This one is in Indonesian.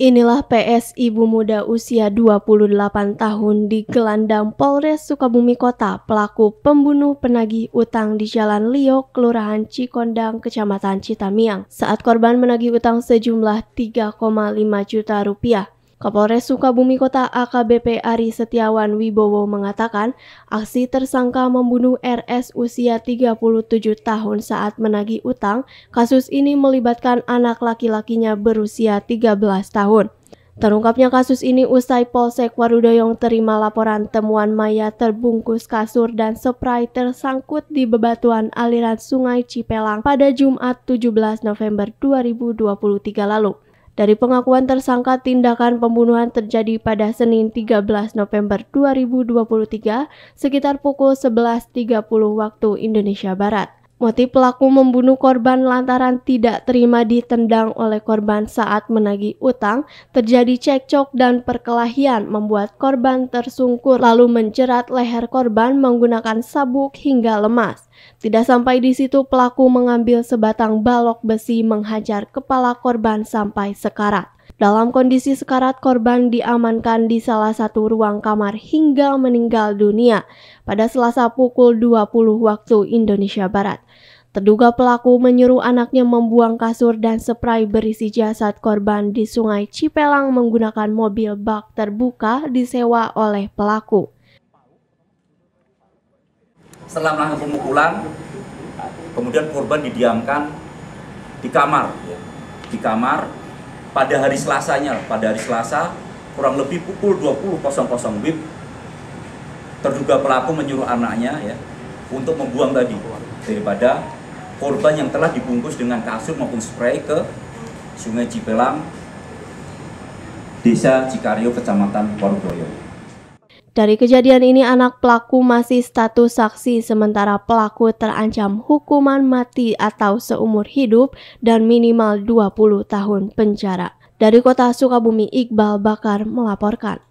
Inilah PS ibu muda usia 28 tahun di Gelandang Polres Sukabumi Kota pelaku pembunuh penagih utang di Jalan Lio, Kelurahan Cikondang, Kecamatan Citamiang. Saat korban menagih utang sejumlah 3,5 juta rupiah, Kapolres Sukabumi Kota AKBP Ari Setiawan Wibowo mengatakan, aksi tersangka membunuh RS usia 37 tahun saat menagih utang, kasus ini melibatkan anak laki-lakinya berusia 13 tahun. Terungkapnya kasus ini usai Polsek Warudoyong terima laporan temuan mayat terbungkus kasur dan spray tersangkut di bebatuan aliran Sungai Cipelang pada Jumat 17 November 2023 lalu. Dari pengakuan tersangka tindakan pembunuhan terjadi pada Senin 13 November 2023 sekitar pukul 11.30 waktu Indonesia Barat. Motif pelaku membunuh korban lantaran tidak terima ditendang oleh korban saat menagih utang, terjadi cekcok dan perkelahian membuat korban tersungkur lalu mencerat leher korban menggunakan sabuk hingga lemas. Tidak sampai di situ pelaku mengambil sebatang balok besi menghajar kepala korban sampai sekarat. Dalam kondisi sekarat, korban diamankan di salah satu ruang kamar hingga meninggal dunia pada Selasa pukul 20 waktu Indonesia Barat. Terduga pelaku menyuruh anaknya membuang kasur dan spray berisi jasad korban di Sungai Cipelang menggunakan mobil bak terbuka disewa oleh pelaku. Setelah melakukan pemukulan, kemudian korban didiamkan di kamar, ya. di kamar pada hari Selasanya, pada hari Selasa kurang lebih pukul 20.00 WIB terduga pelaku menyuruh anaknya ya untuk membuang tadi daripada korban yang telah dibungkus dengan kasur maupun spray ke Sungai Cipelang, Desa Cikario, Kecamatan Warudoyo. Dari kejadian ini anak pelaku masih status saksi sementara pelaku terancam hukuman mati atau seumur hidup dan minimal 20 tahun penjara. Dari kota Sukabumi, Iqbal Bakar melaporkan.